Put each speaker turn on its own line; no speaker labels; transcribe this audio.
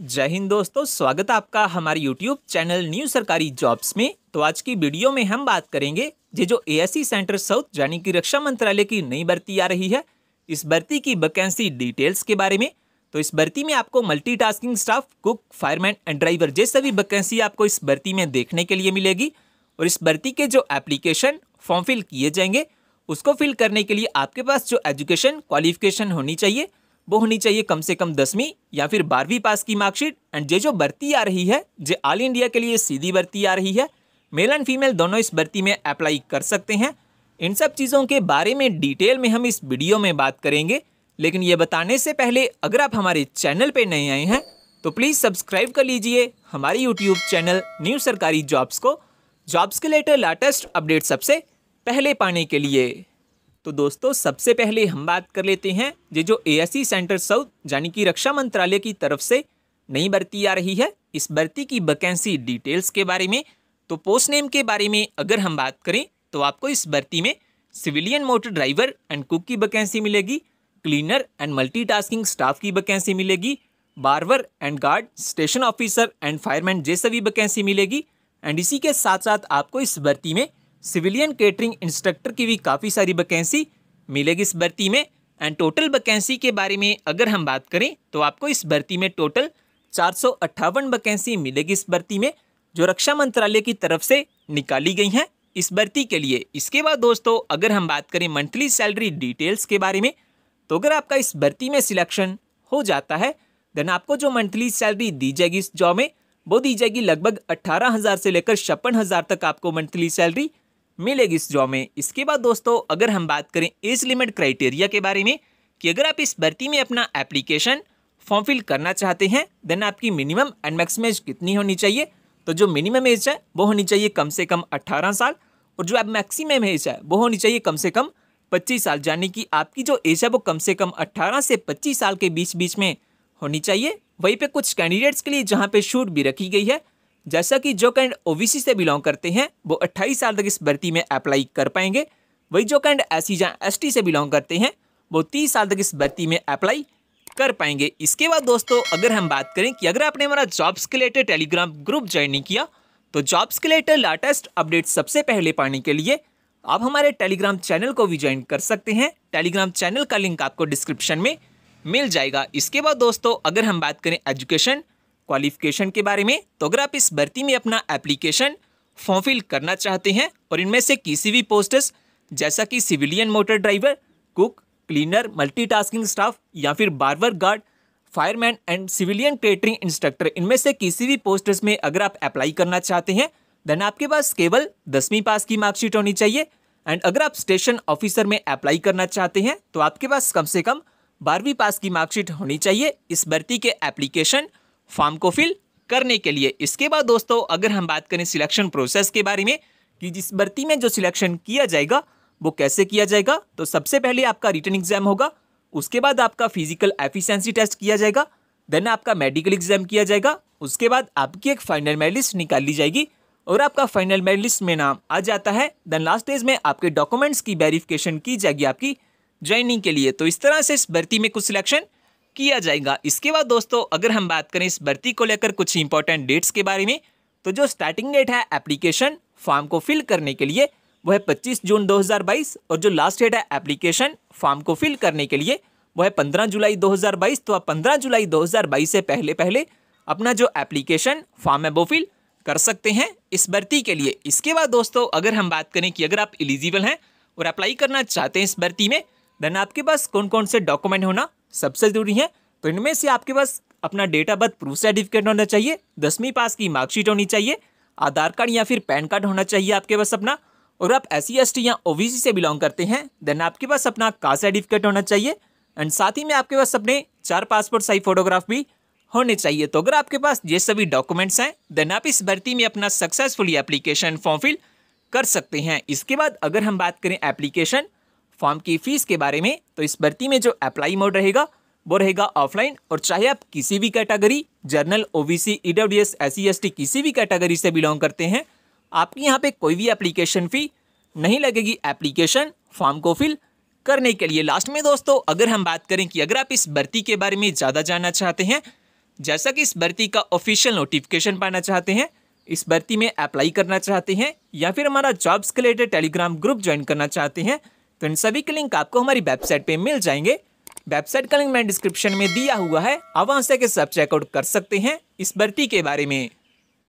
जय हिंद दोस्तों स्वागत आपका हमारे YouTube channel new Sarkari jobs में तो आज की वीडियो में हम बात करेंगे ये जो ए सेंटर साउथ यानी कि रक्षा मंत्रालय की नई भर्ती आ रही है इस भर्ती की वैकेंसी डिटेल्स के बारे में तो इस भर्ती में आपको multitasking staff cook fireman and driver जैसे सभी वैकेंसी आपको इस भर्ती में देखने के लिए मिलेगी और इस भर्ती के जो एप्लीकेशन फॉर्म फिल किए जाएंगे उसको फिल करने के लिए आपके पास जो एजुकेशन क्वालिफिकेशन होनी चाहिए वो होनी चाहिए कम से कम दसवीं या फिर बारहवीं पास की मार्कशीट एंड जे जो भर्ती आ रही है जे ऑल इंडिया के लिए सीधी भर्ती आ रही है मेल एंड फीमेल दोनों इस भर्ती में अप्लाई कर सकते हैं इन सब चीज़ों के बारे में डिटेल में हम इस वीडियो में बात करेंगे लेकिन ये बताने से पहले अगर आप हमारे चैनल पर नए आए हैं तो प्लीज़ सब्सक्राइब कर लीजिए हमारे YouTube channel new Sarkari jobs को जॉब्स के लेटर लेटेस्ट अपडेट सबसे पहले पाने के लिए तो दोस्तों सबसे पहले हम बात कर लेते हैं ये जो सी सेंटर साउथ यानी कि रक्षा मंत्रालय की तरफ से नई भर्ती आ रही है इस भर्ती की वैकेंसी डिटेल्स के बारे में तो पोस्ट नेम के बारे में अगर हम बात करें तो आपको इस भर्ती में civilian motor driver and cook की वैकेंसी मिलेगी क्लीनर एंड मल्टीटास्किंग स्टाफ की वैकेंसी मिलेगी barber and guard station officer and fireman जैसे भी वैकेंसी मिलेगी एंड इसी के साथ साथ आपको इस भर्ती में सिविलियन केटरिंग इंस्ट्रक्टर की भी काफ़ी सारी वैकेंसी मिलेगी इस भर्ती में एंड टोटल वैकेंसी के बारे में अगर हम बात करें तो आपको इस भर्ती में टोटल चार सौ अट्ठावन वैकेंसी मिलेगी इस भर्ती में जो रक्षा मंत्रालय की तरफ से निकाली गई हैं इस भर्ती के लिए इसके बाद दोस्तों अगर हम बात करें मंथली सैलरी डिटेल्स के बारे में तो अगर आपका इस भर्ती में सिलेक्शन हो जाता है देन आपको जो मंथली सैलरी दी जाएगी इस जॉब में वो दी जाएगी लगभग अट्ठारह हज़ार से लेकर छप्पन हज़ार तक आपको मंथली सैलरी मिलेगी इस जॉब में इसके बाद दोस्तों अगर हम बात करें एज लिमिट क्राइटेरिया के बारे में कि अगर आप इस भर्ती में अपना एप्लीकेशन फॉर्म फिल करना चाहते हैं देन आपकी मिनिमम एंड मैक्सिम एज कितनी होनी चाहिए तो जो मिनिमम एज है वो होनी चाहिए कम से कम अट्ठारह साल और जो आप मैक्सिमम एज है वो होनी चाहिए कम से कम पच्चीस साल यानी कि आपकी जो एज है वो कम से कम अट्ठारह से पच्चीस साल के बीच बीच में होनी चाहिए वहीं पे कुछ कैंडिडेट्स के लिए जहाँ पे छूट भी रखी गई है जैसा कि जो कैंड ओबीसी से बिलोंग करते हैं वो अट्ठाईस साल तक इस भर्ती में अप्लाई कर पाएंगे वही जो कैंड एस या एस से बिलोंग करते हैं वो तीस साल तक इस भर्ती में अप्लाई कर पाएंगे इसके बाद दोस्तों अगर हम बात करें कि अगर आपने हमारा जॉब्स के लेटर टेलीग्राम ग्रुप ज्वाइन नहीं किया तो जॉब्स के लेटर लाटेस्ट अपडेट सबसे पहले पाने के लिए आप हमारे टेलीग्राम चैनल को भी ज्वाइन कर सकते हैं टेलीग्राम चैनल का लिंक आपको डिस्क्रिप्शन में मिल जाएगा इसके बाद दोस्तों अगर हम बात करें एजुकेशन क्वालिफिकेशन के बारे में तो अगर आप इस भर्ती में अपना एप्लीकेशन फॉर्म करना चाहते हैं और इनमें से किसी भी पोस्टस जैसा कि civilian motor driver cook cleaner multitasking staff या फिर barber guard fireman and civilian catering instructor इनमें से किसी भी पोस्टर्स में अगर आप अप्लाई करना चाहते हैं देन आपके पास केवल दसवीं पास की मार्कशीट होनी चाहिए एंड अगर आप स्टेशन ऑफिसर में अप्लाई करना चाहते हैं तो आपके पास कम से कम बारहवीं पास की मार्कशीट होनी चाहिए इस भर्ती के एप्लीकेशन फॉर्म को फिल करने के लिए इसके बाद दोस्तों अगर हम बात करें सिलेक्शन प्रोसेस के बारे में कि जिस भर्ती में जो सिलेक्शन किया जाएगा वो कैसे किया जाएगा तो सबसे पहले आपका रिटर्न एग्जाम होगा उसके बाद आपका फिजिकल एफिशिएंसी टेस्ट किया जाएगा देन आपका मेडिकल एग्जाम किया जाएगा उसके बाद आपकी एक फाइनल मेरिट लिस्ट ली जाएगी और आपका फाइनल मेरिट लिस्ट में नाम आ जाता है देन लास्ट स्टेज में आपके डॉक्यूमेंट्स की वेरिफिकेशन की जाएगी आपकी ज्वाइनिंग के लिए तो इस तरह से इस भर्ती में कुछ सिलेक्शन किया जाएगा इसके बाद दोस्तों अगर हम बात करें इस भर्ती को लेकर कुछ इंपॉर्टेंट डेट्स के बारे में तो जो स्टार्टिंग डेट है एप्लीकेशन फॉर्म को फिल करने के लिए वह है पच्चीस जून 2022 और जो लास्ट डेट है एप्लीकेशन फॉर्म को फिल करने के लिए वह है पंद्रह जुलाई 2022 तो आप पंद्रह जुलाई 2022 से पहले पहले अपना जो एप्लीकेशन फॉर्म है वो फिल कर सकते हैं इस भर्ती के लिए इसके बाद दोस्तों अगर हम बात करें कि अगर आप एलिजिबल हैं और अप्लाई करना चाहते हैं इस भर्ती में देन आपके पास कौन कौन से डॉक्यूमेंट होना सबसे जरूरी है तो इनमें से आपके पास अपना date of birth proof certificate होना चाहिए दसवीं पास की मार्कशीट होनी चाहिए आधार कार्ड या फिर पैन कार्ड होना चाहिए आपके पास अपना और आप एस सी e या ओ से बिलोंग करते हैं देन आपके पास अपना कास्ट सर्टिफिकेट होना चाहिए एंड साथ ही में आपके पास अपने चार पासपोर्ट साइज फोटोग्राफ भी होने चाहिए तो अगर आपके पास ये सभी डॉक्यूमेंट्स हैं देन आप इस भर्ती में अपना सक्सेसफुली एप्लीकेशन फॉर्म फिल कर सकते हैं इसके बाद अगर हम बात करें एप्लीकेशन फॉर्म की फीस के बारे में तो इस भर्ती में जो अप्लाई मोड रहेगा वो रहेगा ऑफलाइन और चाहे आप किसी भी category general OBC E W S S C किसी भी कैटेगरी से बिलोंग करते हैं आपकी यहाँ पे कोई भी एप्लीकेशन फ़ी नहीं लगेगी एप्लीकेशन फॉर्म को फिल करने के लिए लास्ट में दोस्तों अगर हम बात करें कि अगर आप इस भर्ती के बारे में ज़्यादा जानना चाहते हैं जैसा कि इस भर्ती का ऑफिशियल नोटिफिकेशन पाना चाहते हैं इस भर्ती में अप्लाई करना चाहते हैं या फिर हमारा जॉब्स के रिलेटेड टेलीग्राम ग्रुप ज्वाइन करना चाहते हैं तो इन सभी के लिंक आपको हमारी वेबसाइट पे मिल जाएंगे वेबसाइट का लिंक मैंने डिस्क्रिप्शन में दिया हुआ है अब वहाँ से सब चेकआउट कर सकते हैं इस भर्ती के बारे में